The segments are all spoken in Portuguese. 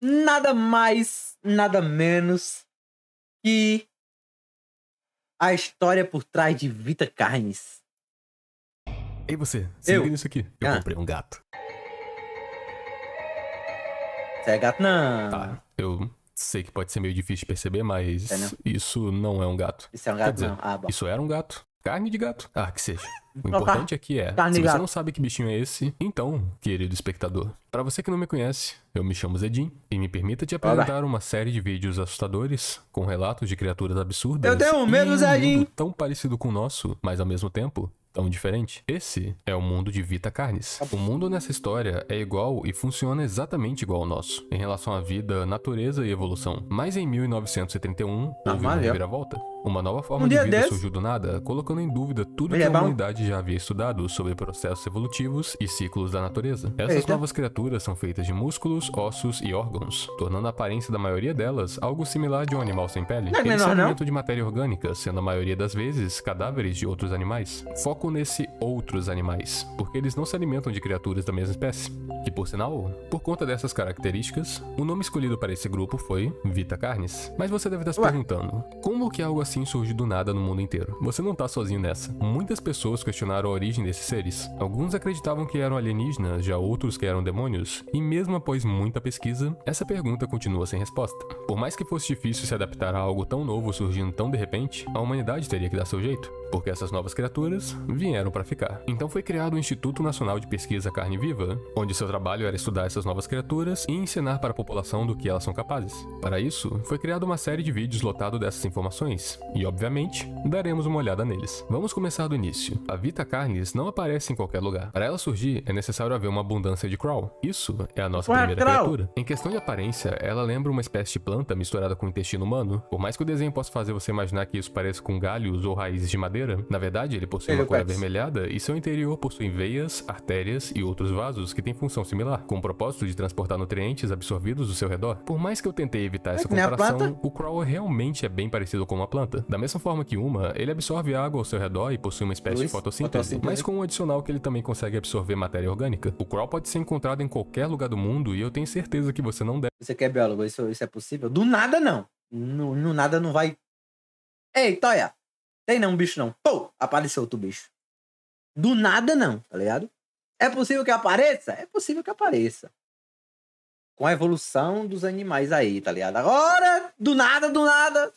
nada mais, nada menos que a história por trás de Vita Carnes. Ei você, se eu. liga nisso aqui. Eu ah. comprei um gato. Você é gato não. Tá, eu sei que pode ser meio difícil de perceber, mas é, né? isso não é um gato. Isso é um gato dizer, não. Ah, bom. Isso era um gato. Carne de gato. Ah, que seja. O ah, importante aqui é, se você não sabe que bichinho é esse, então, querido espectador, para você que não me conhece, eu me chamo Zedim e me permita te apresentar uma série de vídeos assustadores com relatos de criaturas absurdas. Eu tenho medo, Zedim! Um tão parecido com o nosso, mas ao mesmo tempo tão diferente. Esse é o mundo de Vita Carnes. O mundo nessa história é igual e funciona exatamente igual ao nosso, em relação à vida, natureza e evolução. Mas em 1971 ah, houve ah, uma reviravolta uma nova forma um de vida desse... surgiu do nada, colocando em dúvida tudo Ele que é a humanidade já havia estudado sobre processos evolutivos e ciclos da natureza. Essas Eita. novas criaturas são feitas de músculos, ossos e órgãos, tornando a aparência da maioria delas algo similar de um animal sem pele. Não é Eles se alimentam de matéria orgânica, sendo a maioria das vezes cadáveres de outros animais. Foco nesse outros animais, porque eles não se alimentam de criaturas da mesma espécie. E por sinal, por conta dessas características, o nome escolhido para esse grupo foi Vita Carnes. Mas você deve estar se perguntando, como que algo assim surge do nada no mundo inteiro. Você não tá sozinho nessa. Muitas pessoas questionaram a origem desses seres. Alguns acreditavam que eram alienígenas, já outros que eram demônios, e mesmo após muita pesquisa, essa pergunta continua sem resposta. Por mais que fosse difícil se adaptar a algo tão novo surgindo tão de repente, a humanidade teria que dar seu jeito, porque essas novas criaturas vieram para ficar. Então foi criado o Instituto Nacional de Pesquisa Carne Viva, onde seu trabalho era estudar essas novas criaturas e ensinar para a população do que elas são capazes. Para isso, foi criada uma série de vídeos lotado dessas informações, e obviamente, daremos uma olhada neles. Vamos começar do início. A Vita Carnes não aparece em qualquer lugar. Para ela surgir, é necessário haver uma abundância de Crawl. Isso é a nossa Ué, primeira trau. criatura. Em questão de aparência, ela lembra uma espécie de planta misturada com o intestino humano. Por mais que o desenho possa fazer você imaginar que isso pareça com galhos ou raízes de madeira, na verdade ele possui ele uma cor avermelhada e seu interior possui veias, artérias e outros vasos que têm função similar, com o propósito de transportar nutrientes absorvidos do seu redor. Por mais que eu tentei evitar essa é comparação, o Crawl realmente é bem parecido com uma planta planta. Da mesma forma que uma, ele absorve água ao seu redor e possui uma espécie Luiz, de fotossíntese, fotossíntese, mas com um adicional que ele também consegue absorver matéria orgânica. O Crawl pode ser encontrado em qualquer lugar do mundo e eu tenho certeza que você não deve... Você quer é biólogo, isso, isso é possível? Do nada não. No, no nada não vai... Ei, Toya, tem não um bicho não. Pô, apareceu outro bicho. Do nada não, tá ligado? É possível que apareça? É possível que apareça. Com a evolução dos animais aí, tá ligado? Agora, do nada, do nada,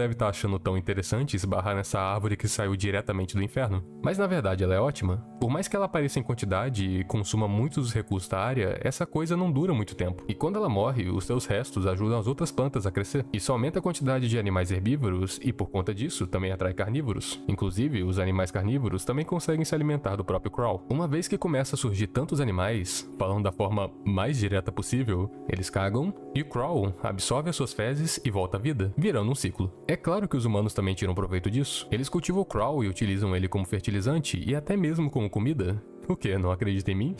deve estar tá achando tão interessante esbarrar nessa árvore que saiu diretamente do inferno. Mas na verdade ela é ótima. Por mais que ela apareça em quantidade e consuma muitos recursos da área, essa coisa não dura muito tempo. E quando ela morre, os seus restos ajudam as outras plantas a crescer. Isso aumenta a quantidade de animais herbívoros e, por conta disso, também atrai carnívoros. Inclusive, os animais carnívoros também conseguem se alimentar do próprio Crawl. Uma vez que começa a surgir tantos animais, falando da forma mais direta possível, eles cagam e o Crawl absorve as suas fezes e volta à vida, virando um ciclo. É claro que os humanos também tiram proveito disso. Eles cultivam o Crawl e utilizam ele como fertilizante e até mesmo como comida? O que, não acredita em mim?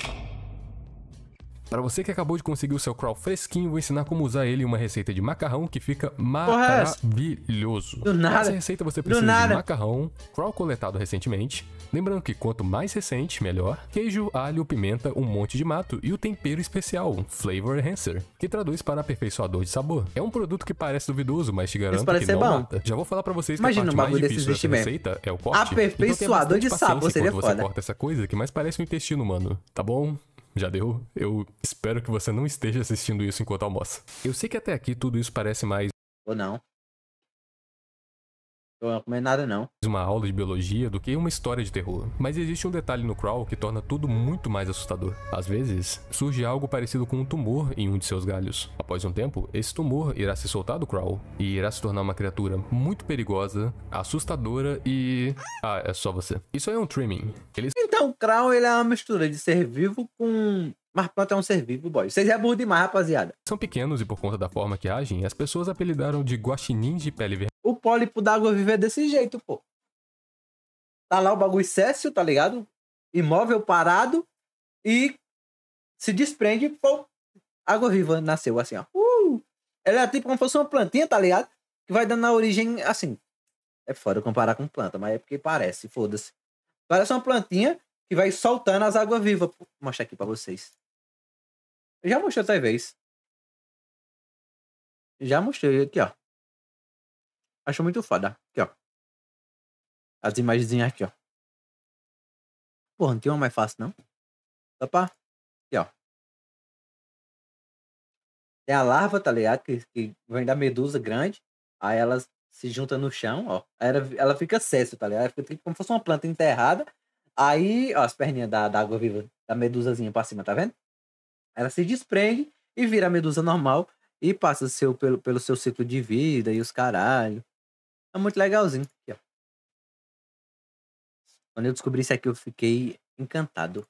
Para você que acabou de conseguir o seu crawl fresquinho, vou ensinar como usar ele em uma receita de macarrão que fica é maravilhoso. Do nada. Essa receita você precisa de macarrão, crawl coletado recentemente, Lembrando que quanto mais recente, melhor. Queijo, alho, pimenta, um monte de mato e o tempero especial, Flavor Enhancer, que traduz para aperfeiçoador de sabor. É um produto que parece duvidoso, mas te garanto que não bom. mata. Já vou falar para vocês Imagina que a parte um mais difícil dessa receita é o corte. Então, aperfeiçoador então, de sabor seria você foda. você corta essa coisa que mais parece um intestino humano, tá bom? já deu? Eu espero que você não esteja assistindo isso enquanto almoça. Eu sei que até aqui tudo isso parece mais. Ou não. Eu não recomendo nada, não. Uma aula de biologia do que uma história de terror. Mas existe um detalhe no Crawl que torna tudo muito mais assustador. Às vezes, surge algo parecido com um tumor em um de seus galhos. Após um tempo, esse tumor irá se soltar do Crawl e irá se tornar uma criatura muito perigosa, assustadora e. Ah, é só você. Isso aí é um trimming. Ele... Então, o Crawl ele é uma mistura de ser vivo com mas planta é um ser vivo, boy. Vocês é burro demais, rapaziada. São pequenos e por conta da forma que agem, as pessoas apelidaram de guaxinins de pele vermelha. O pólipo água viva é desse jeito, pô. Tá lá o bagulho céssio, tá ligado? Imóvel parado e se desprende, pô. Água viva nasceu assim, ó. Uh! Ela é tipo como se fosse uma plantinha, tá ligado? Que vai dando na origem assim. É foda comparar com planta, mas é porque parece, foda-se. Parece uma plantinha que vai soltando as águas vivas. Vou mostrar aqui pra vocês. Eu já mostrei outra vez. Já mostrei aqui, ó. Acho muito foda. Aqui, ó. As imagens aqui, ó. Porra, não tem uma mais fácil, não? Opa. Aqui, ó. É a larva, tá ligado? Que, que vem da medusa grande. Aí elas se junta no chão, ó. Ela, ela fica cesto, tá ligado? Ela fica tipo como se fosse uma planta enterrada. Aí, ó, as perninhas da, da água viva, da medusazinha pra cima, tá vendo? Ela se desprende e vira a medusa normal e passa seu, pelo, pelo seu ciclo de vida e os caralho. É muito legalzinho. Aqui, ó. Quando eu descobri isso aqui, eu fiquei encantado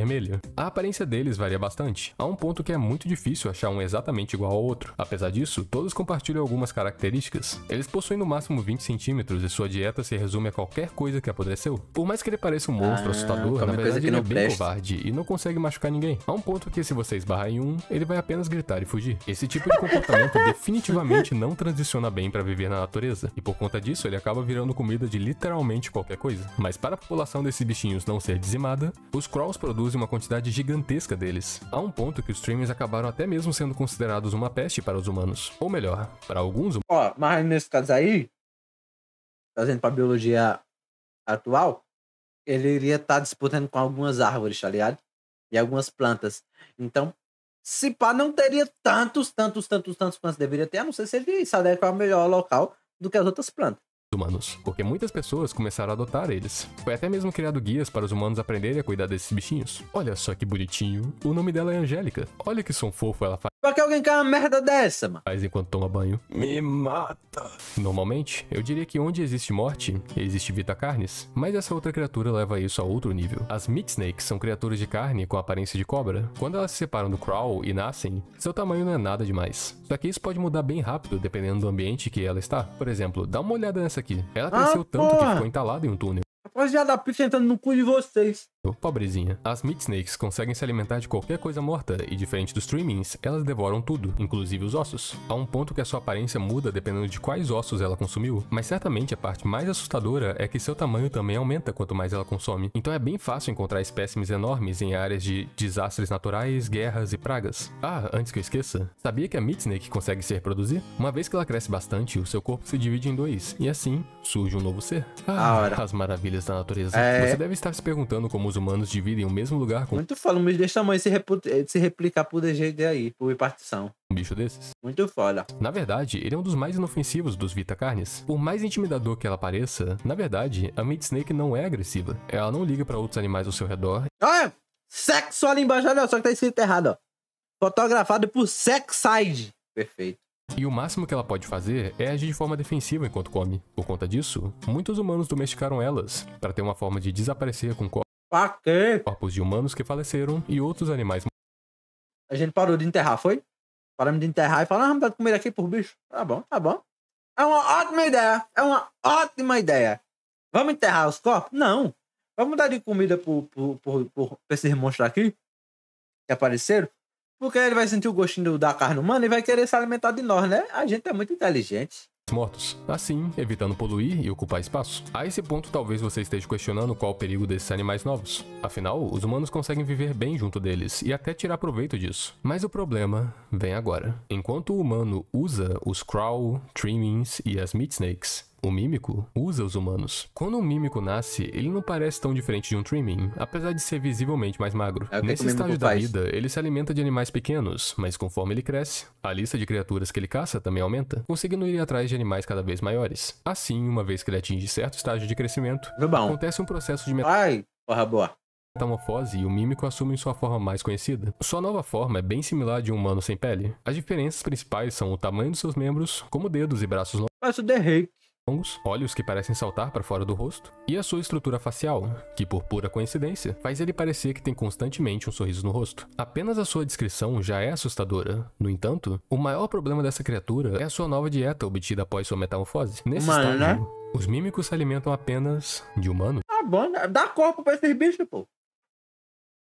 vermelha. A aparência deles varia bastante, a um ponto que é muito difícil achar um exatamente igual ao outro. Apesar disso, todos compartilham algumas características. Eles possuem no máximo 20 centímetros e sua dieta se resume a qualquer coisa que apodreceu. Por mais que ele pareça um monstro ah, assustador, na verdade ele é bem covarde e não consegue machucar ninguém. A um ponto que se você esbarrar em um, ele vai apenas gritar e fugir. Esse tipo de comportamento definitivamente não transiciona bem para viver na natureza, e por conta disso ele acaba virando comida de literalmente qualquer coisa. Mas para a população desses bichinhos não ser dizimada, os Crawls produzem produzem uma quantidade gigantesca deles, a um ponto que os streamers acabaram até mesmo sendo considerados uma peste para os humanos. Ou melhor, para alguns humanos. Ó, mas nesse caso aí, trazendo para a biologia atual, ele iria estar tá disputando com algumas árvores, tá ligado? E algumas plantas. Então, se pá, não teria tantos, tantos, tantos, tantos plantas deveria ter, a não ser se ele se adequar ao melhor local do que as outras plantas humanos, porque muitas pessoas começaram a adotar eles. Foi até mesmo criado guias para os humanos aprenderem a cuidar desses bichinhos. Olha só que bonitinho. O nome dela é Angélica. Olha que som fofo ela faz. Pra que alguém quer uma merda dessa, mano? Mas enquanto toma banho, me mata. Normalmente, eu diria que onde existe morte, existe vita carnes. Mas essa outra criatura leva isso a outro nível. As meat snakes são criaturas de carne com aparência de cobra. Quando elas se separam do crawl e nascem, seu tamanho não é nada demais. Só que isso pode mudar bem rápido dependendo do ambiente que ela está. Por exemplo, dá uma olhada nessa aqui. Ela cresceu ah, tanto que ficou entalada em um túnel. Rapaziada, a pizza entrando no cu de vocês. Pobrezinha. As meat snakes conseguem se alimentar de qualquer coisa morta, e diferente dos streamings, elas devoram tudo, inclusive os ossos. Há um ponto que a sua aparência muda dependendo de quais ossos ela consumiu, mas certamente a parte mais assustadora é que seu tamanho também aumenta quanto mais ela consome, então é bem fácil encontrar espécimes enormes em áreas de desastres naturais, guerras e pragas. Ah, antes que eu esqueça, sabia que a meat snake consegue se reproduzir? Uma vez que ela cresce bastante, o seu corpo se divide em dois, e assim surge um novo ser. Ah, as maravilhas maravilhas da natureza. É... Você deve estar se perguntando como os humanos dividem o mesmo lugar com. Muito foda, um bicho se, repu... Eh, se replicar por DGD aí, por repartição. Um bicho desses? Muito foda. Na verdade, ele é um dos mais inofensivos dos Vitacarnes. Por mais intimidador que ela pareça, na verdade, a Meat Snake não é agressiva. Ela não liga para outros animais ao seu redor. Olha! Ah, é! Sexo ali embaixo, olha só que tá escrito errado, ó. Fotografado por Sexside. Perfeito. E o máximo que ela pode fazer é agir de forma defensiva enquanto come. Por conta disso, muitos humanos domesticaram elas, para ter uma forma de desaparecer com corpos. Corpos de humanos que faleceram e outros animais. A gente parou de enterrar, foi? Paramos de enterrar e falamos, ah, vamos dar comida aqui por bicho. Tá bom, tá bom. É uma ótima ideia. É uma ótima ideia. Vamos enterrar os corpos? Não. Vamos dar de comida por, por, por, por, por esses monstros aqui que apareceram? Porque ele vai sentir o gostinho da carne humana e vai querer se alimentar de nós, né? A gente é muito inteligente mortos, assim evitando poluir e ocupar espaço. A esse ponto, talvez você esteja questionando qual o perigo desses animais novos. Afinal, os humanos conseguem viver bem junto deles e até tirar proveito disso. Mas o problema vem agora. Enquanto o humano usa os crawl, trimmings e as meat snakes o mímico usa os humanos. Quando um mímico nasce, ele não parece tão diferente de um tremin, apesar de ser visivelmente mais magro. É Nesse estágio da faz. vida, ele se alimenta de animais pequenos, mas conforme ele cresce, a lista de criaturas que ele caça também aumenta, conseguindo ir atrás de animais cada vez maiores. Assim, uma vez que ele atinge certo estágio de crescimento, Bom. acontece um processo de metamorfose. Ai, porra boa. Metamorfose e o mímico assumem sua forma mais conhecida. Sua nova forma é bem similar a de um humano sem pele. As diferenças principais são o tamanho dos seus membros, como dedos e braços. Mas o The Hate longos, olhos que parecem saltar para fora do rosto, e a sua estrutura facial, que por pura coincidência, faz ele parecer que tem constantemente um sorriso no rosto. Apenas a sua descrição já é assustadora. No entanto, o maior problema dessa criatura é a sua nova dieta obtida após sua metamorfose. Nesse Mano, né? estágio, os mímicos se alimentam apenas de humanos. Ah, bom, dá corpo pra esses bichos, pô.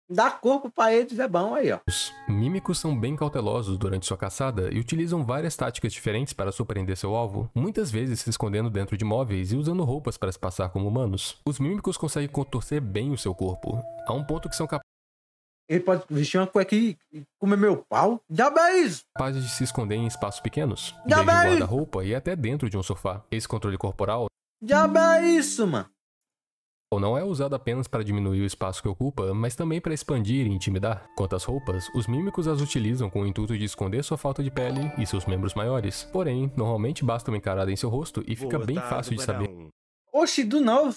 Dar corpo para eles é bom aí, ó. Os mímicos são bem cautelosos durante sua caçada e utilizam várias táticas diferentes para surpreender seu alvo, muitas vezes se escondendo dentro de móveis e usando roupas para se passar como humanos. Os mímicos conseguem contorcer bem o seu corpo, a um ponto que são capazes ele pode vestir uma cueca e comer meu pau. Já é isso! Capazes de se esconder em espaços pequenos. Já desde é um guarda-roupa e até dentro de um sofá. Esse controle corporal... Já é isso, mano! ou não é usado apenas para diminuir o espaço que ocupa, mas também para expandir e intimidar. Quanto às roupas, os mímicos as utilizam com o intuito de esconder sua falta de pele e seus membros maiores. Porém, normalmente basta uma encarada em seu rosto e fica Boa bem tarde, fácil de saber. Oxi, do novo!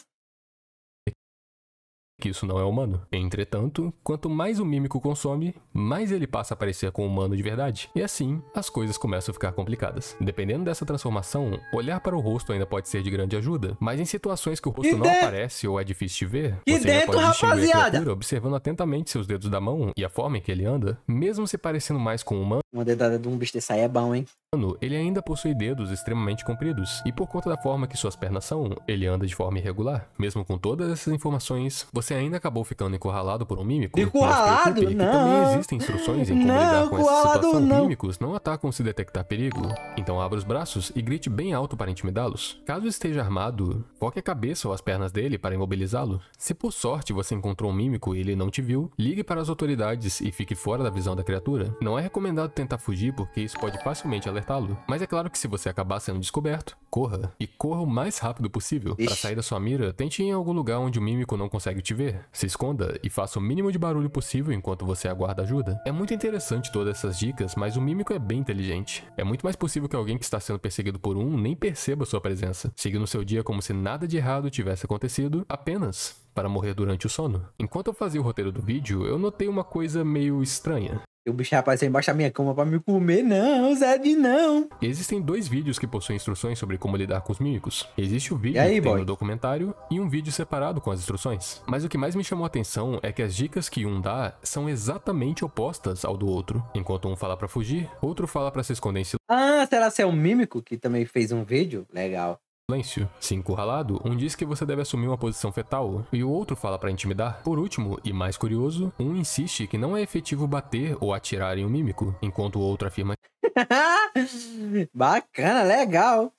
que isso não é humano. Entretanto, quanto mais o mímico consome, mais ele passa a parecer com o humano de verdade. E assim, as coisas começam a ficar complicadas. Dependendo dessa transformação, olhar para o rosto ainda pode ser de grande ajuda, mas em situações que o rosto e não aparece ou é difícil de ver, e você dentro, pode distinguir a criatura observando atentamente seus dedos da mão e a forma em que ele anda, mesmo se parecendo mais com o humano. Uma dedada de um bicho desse aí é bom, hein? humano, ele ainda possui dedos extremamente compridos, e por conta da forma que suas pernas são, ele anda de forma irregular. Mesmo com todas essas informações, você ainda acabou ficando encurralado por um mímico. Encurralado? Mas não! também existem instruções em como não, lidar com essa situação. Não. Mímicos não atacam se detectar perigo, então abra os braços e grite bem alto para intimidá-los. Caso esteja armado, foque a cabeça ou as pernas dele para imobilizá-lo. Se por sorte você encontrou um mímico e ele não te viu, ligue para as autoridades e fique fora da visão da criatura. Não é recomendado tentar fugir porque isso pode facilmente alertar alertá-lo. Mas é claro que se você acabar sendo descoberto, corra. E corra o mais rápido possível. Para sair da sua mira, tente ir em algum lugar onde o mímico não consegue te ver. Se esconda e faça o mínimo de barulho possível enquanto você aguarda ajuda. É muito interessante todas essas dicas, mas o mímico é bem inteligente. É muito mais possível que alguém que está sendo perseguido por um nem perceba sua presença, seguindo seu dia como se nada de errado tivesse acontecido, apenas para morrer durante o sono. Enquanto eu fazia o roteiro do vídeo, eu notei uma coisa meio estranha o bicho apareceu embaixo da minha cama para me comer. Não, Zed, não. Existem dois vídeos que possuem instruções sobre como lidar com os mímicos. Existe o vídeo aí, que tem no documentário e um vídeo separado com as instruções. Mas o que mais me chamou a atenção é que as dicas que um dá são exatamente opostas ao do outro. Enquanto um fala para fugir, outro fala para se esconder em silêncio. Ah, será que é o um mímico que também fez um vídeo? Legal silêncio. Se encurralado, um diz que você deve assumir uma posição fetal e o outro fala para intimidar. Por último, e mais curioso, um insiste que não é efetivo bater ou atirar em um mímico, enquanto o outro afirma. Bacana, legal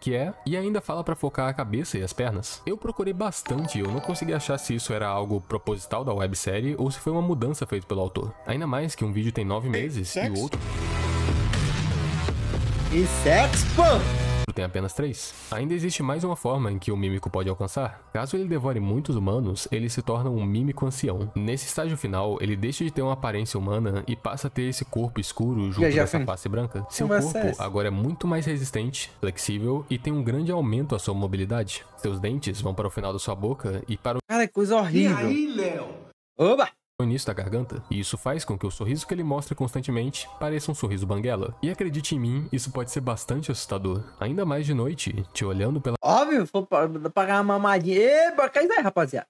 que é, e ainda fala para focar a cabeça e as pernas. Eu procurei bastante e eu não consegui achar se isso era algo proposital da websérie ou se foi uma mudança feita pelo autor. Ainda mais que um vídeo tem nove meses e, e o outro... E sexo, pô! tem apenas 3. Ainda existe mais uma forma em que o mímico pode alcançar. Caso ele devore muitos humanos, ele se torna um mímico ancião. Nesse estágio final, ele deixa de ter uma aparência humana e passa a ter esse corpo escuro junto já dessa face branca. Seu corpo agora é muito mais resistente, flexível e tem um grande aumento à sua mobilidade. Seus dentes vão para o final da sua boca e para o... Cara, que é coisa horrível. E aí, Léo? Oba! o início da garganta, e isso faz com que o sorriso que ele mostra constantemente pareça um sorriso banguela. E acredite em mim, isso pode ser bastante assustador, ainda mais de noite, te olhando pela... Óbvio, vou pagar uma mamadinha. Eba, cai daí, rapaziada.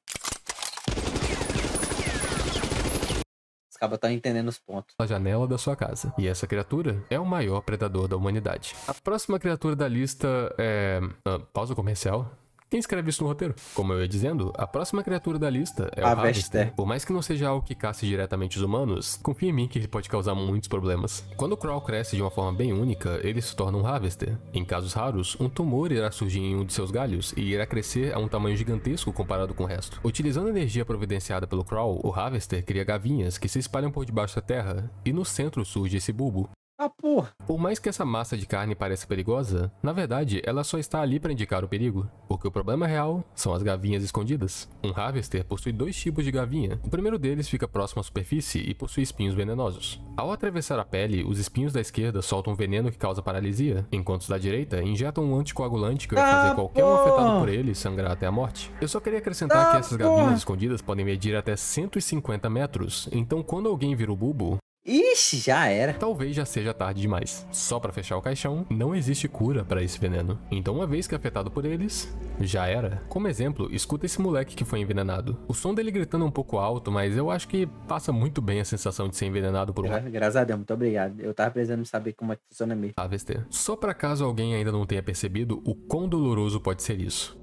Os cabos estão entendendo os pontos. A janela da sua casa. E essa criatura é o maior predador da humanidade. A próxima criatura da lista é... Ah, pausa comercial. Quem escreve isso no roteiro? Como eu ia dizendo, a próxima criatura da lista é o Harvester. Por mais que não seja algo que caça diretamente os humanos, confia em mim que ele pode causar muitos problemas. Quando o Crawl cresce de uma forma bem única, ele se torna um Harvester. Em casos raros, um tumor irá surgir em um de seus galhos e irá crescer a um tamanho gigantesco comparado com o resto. Utilizando a energia providenciada pelo Crawl, o Harvester cria gavinhas que se espalham por debaixo da terra, e no centro surge esse bulbo. Ah, porra. Por mais que essa massa de carne pareça perigosa, na verdade ela só está ali para indicar o perigo, porque o problema real são as gavinhas escondidas. Um harvester possui dois tipos de gavinha. O primeiro deles fica próximo à superfície e possui espinhos venenosos. Ao atravessar a pele, os espinhos da esquerda soltam veneno que causa paralisia, enquanto os da direita injetam um anticoagulante que vai fazer ah, qualquer um afetado por ele sangrar até a morte. Eu só queria acrescentar ah, que essas gavinhas porra. escondidas podem medir até 150 metros, então quando alguém vira o bulbo, Ixi, já era. Talvez já seja tarde demais. Só para fechar o caixão, não existe cura para esse veneno. Então, uma vez que é afetado por eles, já era. Como exemplo, escuta esse moleque que foi envenenado. O som dele gritando é um pouco alto, mas eu acho que passa muito bem a sensação de ser envenenado por um. graças a Deus, muito obrigado. Eu tava precisando saber como é que funciona mesmo. AVST. Só para caso alguém ainda não tenha percebido o quão doloroso pode ser isso.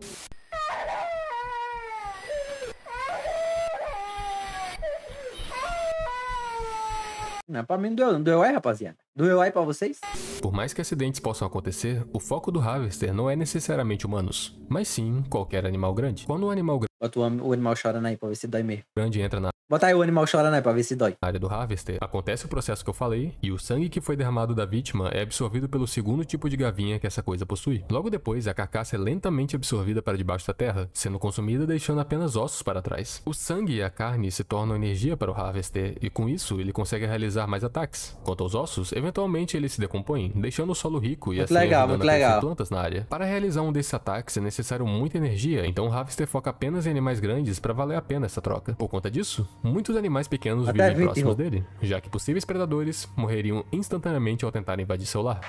Não é pra mim deu não deu é, rapaziada. Doeu ai pra vocês? Por mais que acidentes possam acontecer, o foco do Harvester não é necessariamente humanos, mas sim qualquer animal grande. Quando um animal grande... Bota o, animal chorando aí pra ver se dói mesmo. Grande entra na... Bota aí o animal chorando aí pra ver se dói. Na área do Harvester, acontece o processo que eu falei, e o sangue que foi derramado da vítima é absorvido pelo segundo tipo de gavinha que essa coisa possui. Logo depois, a carcaça é lentamente absorvida para debaixo da terra, sendo consumida deixando apenas ossos para trás. O sangue e a carne se tornam energia para o Harvester, e com isso ele consegue realizar mais ataques. Quanto aos ossos, eventualmente Eventualmente eles se decompõe, deixando o solo rico e muito assim legal, ajudando a legal. plantas na área. Para realizar um desses ataques é necessário muita energia, então o Harvester foca apenas em animais grandes para valer a pena essa troca. Por conta disso, muitos animais pequenos Até vivem próximos dele, já que possíveis predadores morreriam instantaneamente ao tentar invadir seu lar.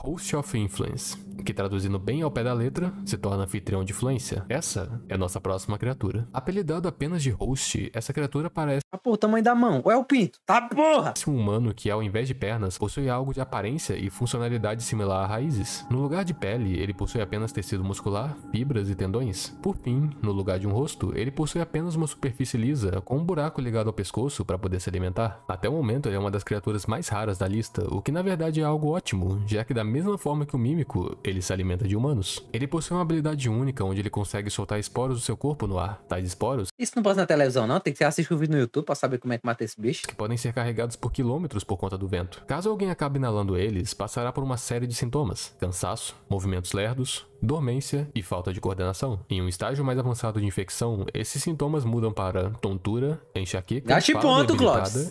Host of Influence que traduzindo bem ao pé da letra, se torna anfitrião de influência. Essa é nossa próxima criatura. Apelidado apenas de Host, essa criatura parece... Ah, pô, o tamanho da mão. Ou é o pinto? Tá, porra! Um humano que, ao invés de pernas, possui algo de aparência e funcionalidade similar a raízes. No lugar de pele, ele possui apenas tecido muscular, fibras e tendões. Por fim, no lugar de um rosto, ele possui apenas uma superfície lisa, com um buraco ligado ao pescoço para poder se alimentar. Até o momento, ele é uma das criaturas mais raras da lista, o que na verdade é algo ótimo, já que da mesma forma que o mímico, ele ele se alimenta de humanos. Ele possui uma habilidade única onde ele consegue soltar esporos do seu corpo no ar. Tais esporos. Isso não passa na televisão, não? Tem que assistir o vídeo no YouTube pra saber como é que mata esse bicho. Que podem ser carregados por quilômetros por conta do vento. Caso alguém acabe inalando eles, passará por uma série de sintomas: cansaço, movimentos lerdos, dormência e falta de coordenação. Em um estágio mais avançado de infecção, esses sintomas mudam para tontura, enxaqueca, Gaste ponto,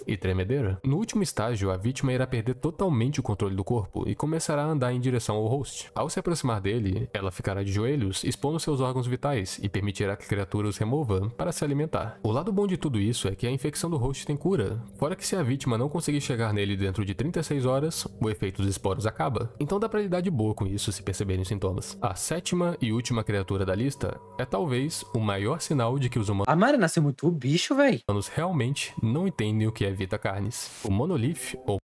e tremedeira. No último estágio, a vítima irá perder totalmente o controle do corpo e começará a andar em direção ao host. Ao se aproximar dele, ela ficará de joelhos, expondo seus órgãos vitais e permitirá que a criatura os remova para se alimentar. O lado bom de tudo isso é que a infecção do host tem cura, fora que se a vítima não conseguir chegar nele dentro de 36 horas, o efeito dos esporos acaba. Então dá pra lidar de boa com isso se perceberem os sintomas. A sétima e última criatura da lista é talvez o maior sinal de que os humanos... A Mara nasceu muito bicho, velho. ...humanos realmente não entendem o que é Vita Carnes. O Monolith, ou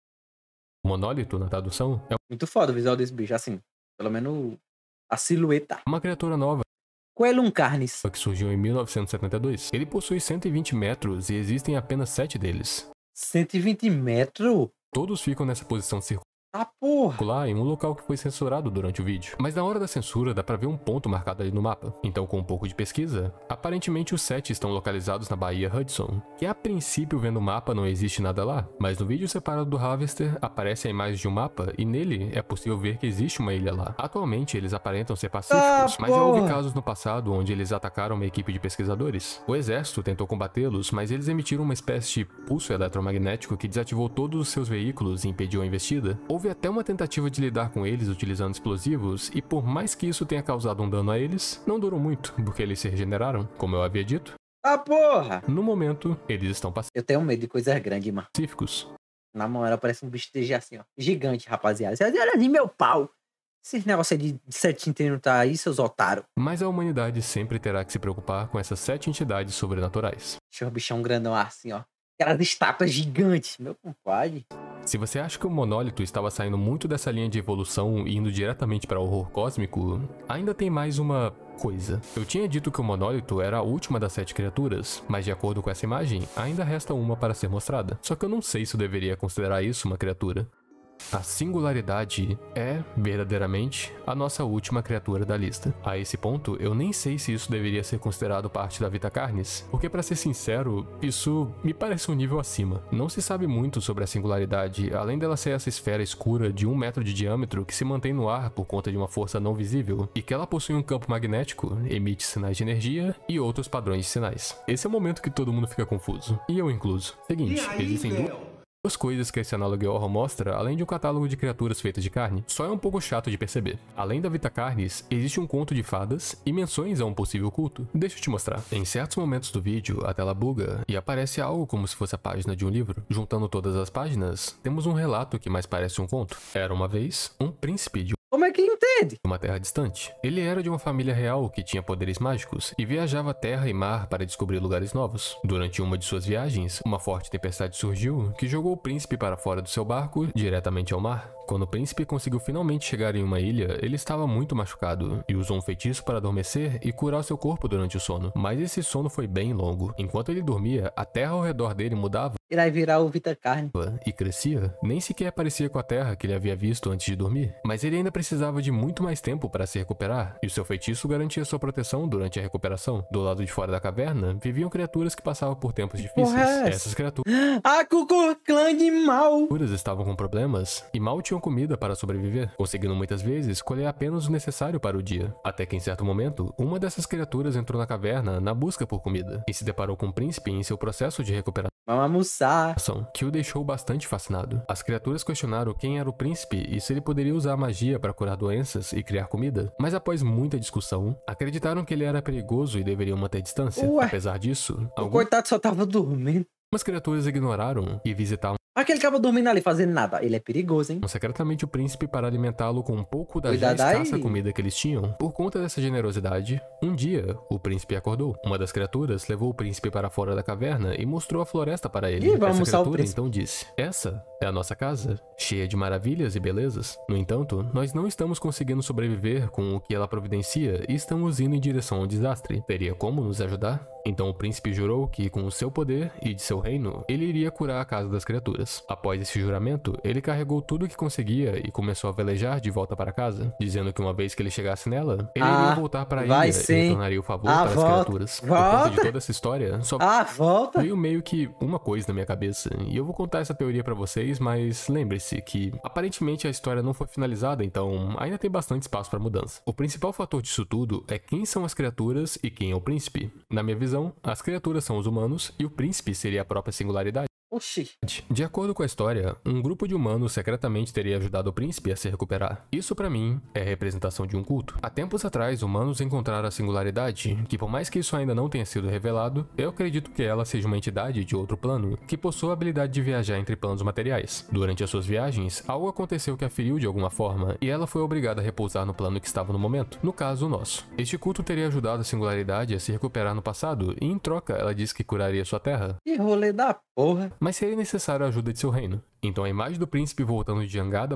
monólito na tradução. É muito foda o visual desse bicho, assim. Pelo menos a silhueta. Uma criatura nova. Quelum Carnes. Que surgiu em 1972. Ele possui 120 metros e existem apenas 7 deles. 120 metros? Todos ficam nessa posição circular. Ah, porra! Lá em um local que foi censurado durante o vídeo. Mas na hora da censura dá pra ver um ponto marcado ali no mapa. Então, com um pouco de pesquisa, aparentemente os sete estão localizados na Baía Hudson, que a princípio, vendo o mapa, não existe nada lá. Mas no vídeo separado do Harvester, aparece a imagem de um mapa e nele é possível ver que existe uma ilha lá. Atualmente, eles aparentam ser pacíficos, ah, mas já houve casos no passado onde eles atacaram uma equipe de pesquisadores. O exército tentou combatê-los, mas eles emitiram uma espécie de pulso eletromagnético que desativou todos os seus veículos e impediu a investida. Houve Houve até uma tentativa de lidar com eles utilizando explosivos, e por mais que isso tenha causado um dano a eles, não durou muito, porque eles se regeneraram, como eu havia dito. Ah, porra! No momento, eles estão passando. Eu tenho medo de coisas grandes, mano. Pacíficos. Na mão, ela parece um bicho de assim, ó. Gigante, rapaziada. Olha ali meu pau! Esses negócios de sete inteiros tá aí, seus otários. Mas a humanidade sempre terá que se preocupar com essas sete entidades sobrenaturais. Deixa o bichão grandão assim, ó. Aquelas estátuas gigantes, meu compadre. Se você acha que o monólito estava saindo muito dessa linha de evolução e indo diretamente para o horror cósmico, ainda tem mais uma coisa. Eu tinha dito que o monólito era a última das sete criaturas, mas de acordo com essa imagem, ainda resta uma para ser mostrada. Só que eu não sei se eu deveria considerar isso uma criatura. A singularidade é, verdadeiramente, a nossa última criatura da lista. A esse ponto, eu nem sei se isso deveria ser considerado parte da Vita Carnes, porque para ser sincero, isso me parece um nível acima. Não se sabe muito sobre a singularidade, além dela ser essa esfera escura de um metro de diâmetro que se mantém no ar por conta de uma força não visível, e que ela possui um campo magnético, emite sinais de energia e outros padrões de sinais. Esse é o momento que todo mundo fica confuso, e eu incluso. Seguinte, existem duas... As coisas que esse análogo horror mostra, além de um catálogo de criaturas feitas de carne, só é um pouco chato de perceber. Além da Vita Carnes, existe um conto de fadas e menções a um possível culto. Deixa eu te mostrar. Em certos momentos do vídeo, a tela buga e aparece algo como se fosse a página de um livro. Juntando todas as páginas, temos um relato que mais parece um conto. Era uma vez um príncipe de como é que entende? Uma terra distante. Ele era de uma família real que tinha poderes mágicos e viajava terra e mar para descobrir lugares novos. Durante uma de suas viagens, uma forte tempestade surgiu que jogou o príncipe para fora do seu barco, diretamente ao mar. Quando o príncipe conseguiu finalmente chegar em uma ilha, ele estava muito machucado e usou um feitiço para adormecer e curar seu corpo durante o sono. Mas esse sono foi bem longo. Enquanto ele dormia, a terra ao redor dele mudava. Ele virar o Vita Carne. E crescia. Nem sequer parecia com a terra que ele havia visto antes de dormir. Mas ele ainda precisava de muito mais tempo para se recuperar, e o seu feitiço garantia sua proteção durante a recuperação. Do lado de fora da caverna, viviam criaturas que passavam por tempos difíceis. É Essas criaturas. A ah, Cucu Clã de Mal! estavam com problemas e mal tinham tinham comida para sobreviver, conseguindo muitas vezes colher apenas o necessário para o dia. Até que em certo momento, uma dessas criaturas entrou na caverna na busca por comida e se deparou com o príncipe em seu processo de recuperação. Vamos almoçar! Que o deixou bastante fascinado. As criaturas questionaram quem era o príncipe e se ele poderia usar a magia para curar doenças e criar comida, mas após muita discussão, acreditaram que ele era perigoso e deveriam manter distância. Ué, Apesar disso, o algum... coitado só tava dormindo. Umas criaturas ignoraram e visitaram. Aquele cabo dormindo ali fazendo nada, ele é perigoso, hein? Secretamente o príncipe para alimentá-lo com um pouco da já escassa comida que eles tinham. Por conta dessa generosidade, um dia o príncipe acordou. Uma das criaturas levou o príncipe para fora da caverna e mostrou a floresta para ele. E vamos Essa criatura então disse: "Essa é a nossa casa, cheia de maravilhas e belezas. No entanto, nós não estamos conseguindo sobreviver com o que ela providencia e estamos indo em direção ao desastre. Teria como nos ajudar? Então o príncipe jurou que, com o seu poder e de seu reino, ele iria curar a casa das criaturas. Após esse juramento, ele carregou tudo o que conseguia e começou a velejar de volta para casa, dizendo que uma vez que ele chegasse nela, ele ah, iria voltar para a ilha sim. e retornaria o favor ah, para volta, as criaturas. Volta. Por conta de toda essa história, só ah, volta. veio meio que uma coisa na minha cabeça, e eu vou contar essa teoria para vocês vocês, mas lembre-se que aparentemente a história não foi finalizada, então ainda tem bastante espaço para mudança. O principal fator disso tudo é quem são as criaturas e quem é o príncipe. Na minha visão, as criaturas são os humanos e o príncipe seria a própria singularidade. Oxi. De acordo com a história, um grupo de humanos secretamente teria ajudado o príncipe a se recuperar. Isso para mim é representação de um culto. Há tempos atrás, humanos encontraram a singularidade, que por mais que isso ainda não tenha sido revelado, eu acredito que ela seja uma entidade de outro plano, que possui a habilidade de viajar entre planos materiais. Durante as suas viagens, algo aconteceu que a feriu de alguma forma, e ela foi obrigada a repousar no plano que estava no momento, no caso o nosso. Este culto teria ajudado a singularidade a se recuperar no passado, e em troca ela disse que curaria sua terra. Que rolê da porra mas seria necessário a ajuda de seu reino. Então a imagem do príncipe voltando de jangada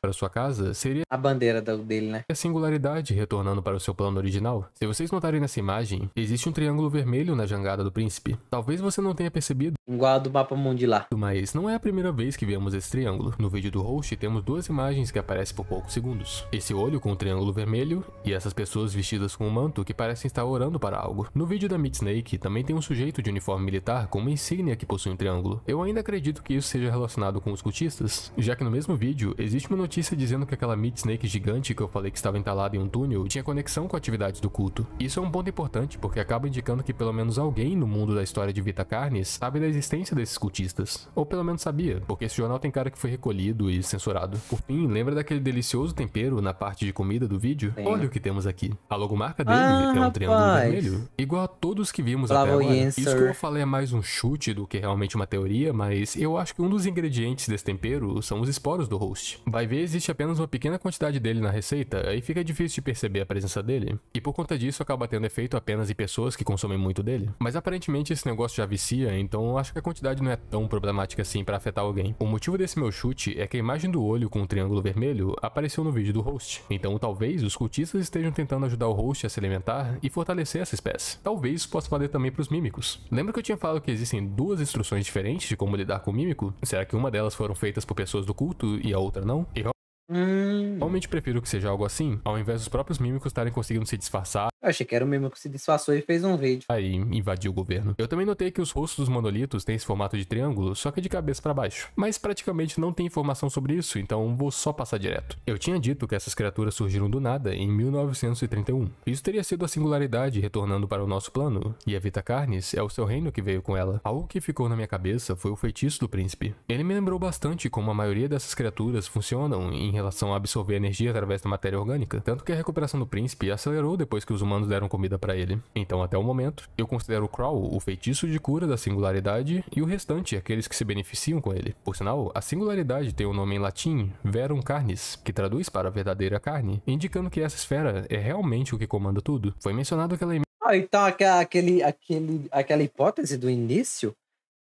para sua casa seria a bandeira dele, né? A singularidade retornando para o seu plano original. Se vocês notarem nessa imagem, existe um triângulo vermelho na jangada do príncipe. Talvez você não tenha percebido. Igual a do mapa lá. Mas não é a primeira vez que vemos esse triângulo. No vídeo do host temos duas imagens que aparecem por poucos segundos. Esse olho com o triângulo vermelho e essas pessoas vestidas com um manto que parecem estar orando para algo. No vídeo da Meat Snake também tem um sujeito de uniforme militar com uma insígnia que possui um triângulo. Eu ainda acredito que isso seja relacionado relacionado com os cultistas, já que no mesmo vídeo existe uma notícia dizendo que aquela Meat Snake gigante que eu falei que estava entalada em um túnel tinha conexão com atividades do culto. Isso é um ponto importante porque acaba indicando que pelo menos alguém no mundo da história de Vita Carnes sabe da existência desses cultistas, ou pelo menos sabia, porque esse jornal tem cara que foi recolhido e censurado. Por fim, lembra daquele delicioso tempero na parte de comida do vídeo? Sim. Olha o que temos aqui. A logomarca dele ah, é um triângulo vermelho, igual a todos que vimos Bravo até agora. Isso que eu falei é mais um chute do que realmente uma teoria, mas eu acho que um dos ingredientes ingredientes desse tempero são os esporos do host. Vai ver, existe apenas uma pequena quantidade dele na receita, aí fica difícil de perceber a presença dele, e por conta disso acaba tendo efeito apenas em pessoas que consomem muito dele. Mas aparentemente esse negócio já vicia, então acho que a quantidade não é tão problemática assim para afetar alguém. O motivo desse meu chute é que a imagem do olho com um triângulo vermelho apareceu no vídeo do host, então talvez os cultistas estejam tentando ajudar o host a se alimentar e fortalecer essa espécie. Talvez isso possa valer também para os mímicos. Lembra que eu tinha falado que existem duas instruções diferentes de como lidar com o mímico? Será que uma delas foram feitas por pessoas do culto e a outra não? Eu Hum. Realmente prefiro que seja algo assim, ao invés dos próprios mímicos estarem conseguindo se disfarçar eu achei que era o mesmo que se disfarçou e fez um vídeo. Aí invadiu o governo. Eu também notei que os rostos dos monolitos têm esse formato de triângulo, só que de cabeça para baixo. Mas praticamente não tem informação sobre isso, então vou só passar direto. Eu tinha dito que essas criaturas surgiram do nada em 1931. Isso teria sido a singularidade retornando para o nosso plano, e a Vita Carnes é o seu reino que veio com ela. Algo que ficou na minha cabeça foi o feitiço do príncipe. Ele me lembrou bastante como a maioria dessas criaturas funcionam em relação a absorver energia através da matéria orgânica, tanto que a recuperação do príncipe acelerou depois que os humanos humanos deram comida para ele. Então, até o momento, eu considero o Crow o feitiço de cura da singularidade e o restante aqueles que se beneficiam com ele. Por sinal, a singularidade tem o um nome em latim verum carnis, que traduz para verdadeira carne, indicando que essa esfera é realmente o que comanda tudo. Foi mencionado que ela ah, então aquele, aquele, aquela hipótese do início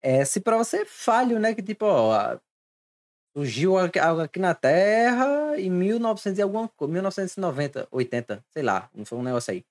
é se para você é falho, né? Que tipo, ó, surgiu aqui na Terra em 1900 e alguma 1990, 80, sei lá, não foi um negócio aí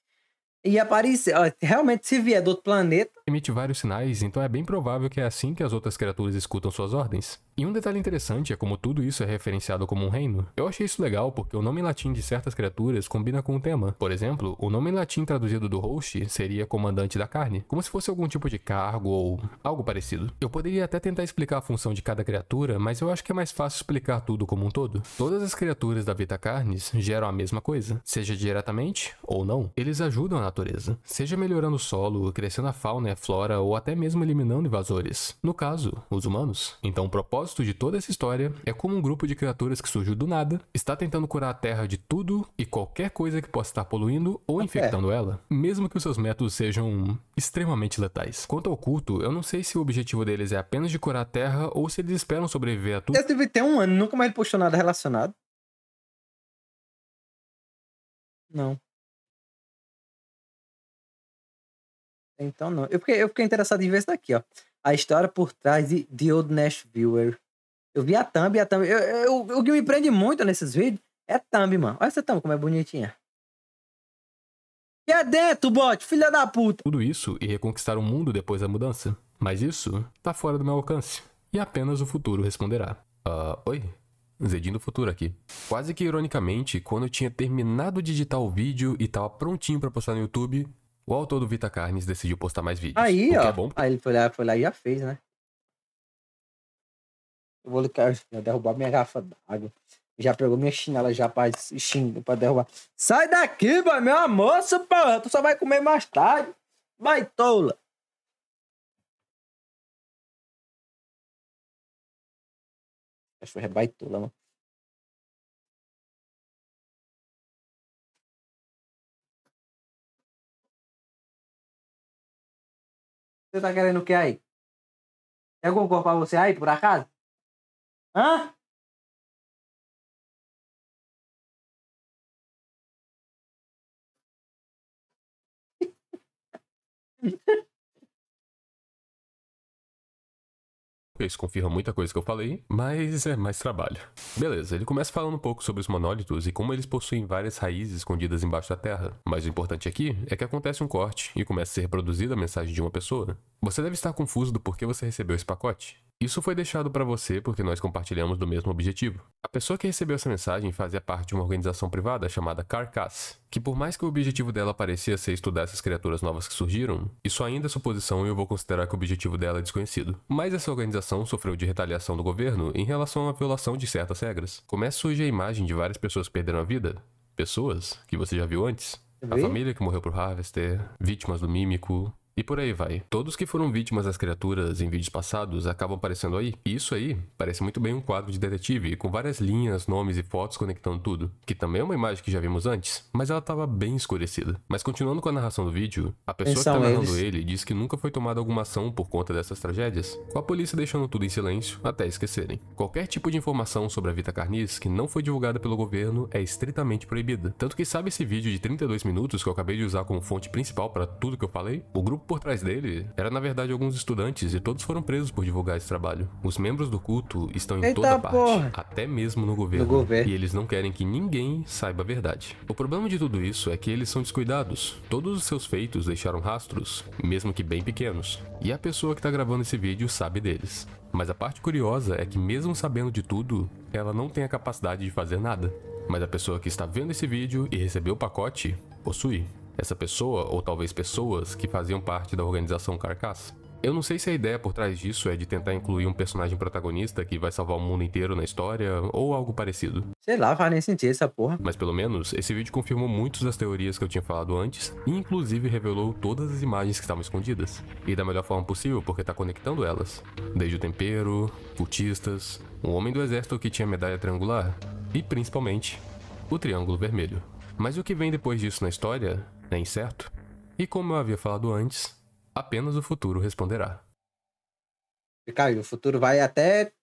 e aparecer. Realmente, se vier do outro planeta. Emite vários sinais, então é bem provável que é assim que as outras criaturas escutam suas ordens. E um detalhe interessante é como tudo isso é referenciado como um reino. Eu achei isso legal porque o nome latim de certas criaturas combina com o tema. Por exemplo, o nome latim traduzido do host seria comandante da carne, como se fosse algum tipo de cargo ou algo parecido. Eu poderia até tentar explicar a função de cada criatura, mas eu acho que é mais fácil explicar tudo como um todo. Todas as criaturas da Vita Carnes geram a mesma coisa, seja diretamente ou não. Eles ajudam a natureza, seja melhorando o solo, crescendo a fauna e a flora ou até mesmo eliminando invasores. No caso, os humanos. Então o propósito propósito de toda essa história é como um grupo de criaturas que surgiu do nada está tentando curar a Terra de tudo e qualquer coisa que possa estar poluindo ou é. infectando ela, mesmo que os seus métodos sejam extremamente letais. Quanto ao culto, eu não sei se o objetivo deles é apenas de curar a Terra ou se eles esperam sobreviver a tudo. Já teve ter um ano, nunca mais postou nada relacionado. Não. Então não. Eu fiquei, eu fiquei interessado em ver isso daqui, ó a história por trás de The Old Nash Viewer. Eu vi a thumb, a thumb. Eu, eu, eu, o que me prende muito nesses vídeos é thumb, mano. Olha essa thumb como é bonitinha. E é dentro, bot, filha da puta! Tudo isso e reconquistar o mundo depois da mudança. Mas isso tá fora do meu alcance. E apenas o futuro responderá. Ah, uh, oi? Zedinho do Futuro aqui. Quase que ironicamente, quando eu tinha terminado de editar o vídeo e tava prontinho para postar no YouTube, o autor do Vita Carnes decidiu postar mais vídeos. Aí, é ó. É bom... Aí ele foi lá, foi lá e já fez, né? Eu vou derrubar minha garrafa d'água. Já pegou minha chinela já pra, xing, pra derrubar. Sai daqui, meu minha moça, porra. Tu só vai comer mais tarde. Baitola. Acho que é baitola, mano. Você tá querendo o que aí? Tem algum corpo pra você aí, por acaso? Hã? isso confirma muita coisa que eu falei, mas é mais trabalho. Beleza, ele começa falando um pouco sobre os monólitos e como eles possuem várias raízes escondidas embaixo da terra. Mas o importante aqui é que acontece um corte e começa a ser reproduzida a mensagem de uma pessoa. Você deve estar confuso do porquê você recebeu esse pacote. Isso foi deixado para você porque nós compartilhamos do mesmo objetivo. A pessoa que recebeu essa mensagem fazia parte de uma organização privada chamada Carcass, que por mais que o objetivo dela parecia ser estudar essas criaturas novas que surgiram, isso ainda é suposição e eu vou considerar que o objetivo dela é desconhecido. Mas essa organização sofreu de retaliação do governo em relação à violação de certas regras. Começa hoje é a imagem de várias pessoas perderam a vida. Pessoas que você já viu antes. A família que morreu pro Harvester, vítimas do mímico, e por aí vai. Todos que foram vítimas das criaturas em vídeos passados acabam aparecendo aí. E isso aí parece muito bem um quadro de detetive, com várias linhas, nomes e fotos conectando tudo, que também é uma imagem que já vimos antes, mas ela estava bem escurecida. Mas continuando com a narração do vídeo, a pessoa que está narrando ele diz que nunca foi tomada alguma ação por conta dessas tragédias, com a polícia deixando tudo em silêncio até esquecerem. Qualquer tipo de informação sobre a Vita Carniz que não foi divulgada pelo governo é estritamente proibida. Tanto que sabe esse vídeo de 32 minutos que eu acabei de usar como fonte principal para tudo que eu falei? O grupo por trás dele era na verdade alguns estudantes e todos foram presos por divulgar esse trabalho. Os membros do culto estão em Eita toda parte, até mesmo no governo, no governo, e eles não querem que ninguém saiba a verdade. O problema de tudo isso é que eles são descuidados. Todos os seus feitos deixaram rastros, mesmo que bem pequenos, e a pessoa que está gravando esse vídeo sabe deles. Mas a parte curiosa é que mesmo sabendo de tudo, ela não tem a capacidade de fazer nada. Mas a pessoa que está vendo esse vídeo e recebeu o pacote, possui essa pessoa, ou talvez pessoas, que faziam parte da organização Carcass. Eu não sei se a ideia por trás disso é de tentar incluir um personagem protagonista que vai salvar o mundo inteiro na história, ou algo parecido. Sei lá, faz nem sentido essa porra. Mas pelo menos, esse vídeo confirmou muitas das teorias que eu tinha falado antes, e inclusive revelou todas as imagens que estavam escondidas. E da melhor forma possível, porque tá conectando elas. Desde o tempero, cultistas, um homem do exército que tinha medalha triangular, e principalmente, o triângulo vermelho. Mas o que vem depois disso na história é incerto, e como eu havia falado antes, apenas o futuro responderá. Caio, o futuro vai até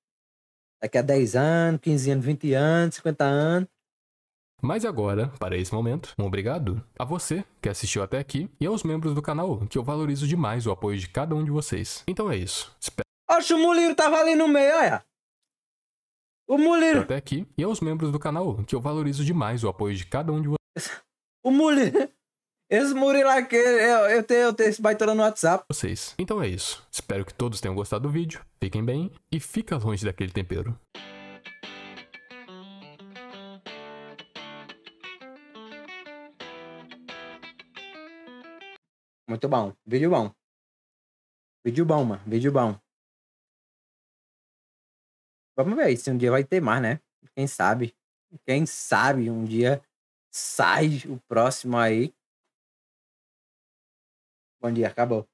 daqui a 10 anos, 15 anos, 20 anos, 50 anos. Mas agora, para esse momento, um obrigado a você que assistiu até aqui e aos membros do canal, que eu valorizo demais o apoio de cada um de vocês. Então é isso. Espero... Oxe, o Muliro tava tá ali no meio, olha! O Muliro! Até aqui e aos membros do canal, que eu valorizo demais o apoio de cada um de vocês. o Muliro! Esse murilaqueiro, eu, eu, tenho, eu tenho esse baitola no WhatsApp. Vocês. Então é isso. Espero que todos tenham gostado do vídeo. Fiquem bem e fica longe daquele tempero. Muito bom. Vídeo bom. Vídeo bom, mano. Vídeo bom. Vamos ver se um dia vai ter mais, né? Quem sabe? Quem sabe um dia sai o próximo aí. Buen día, cabo.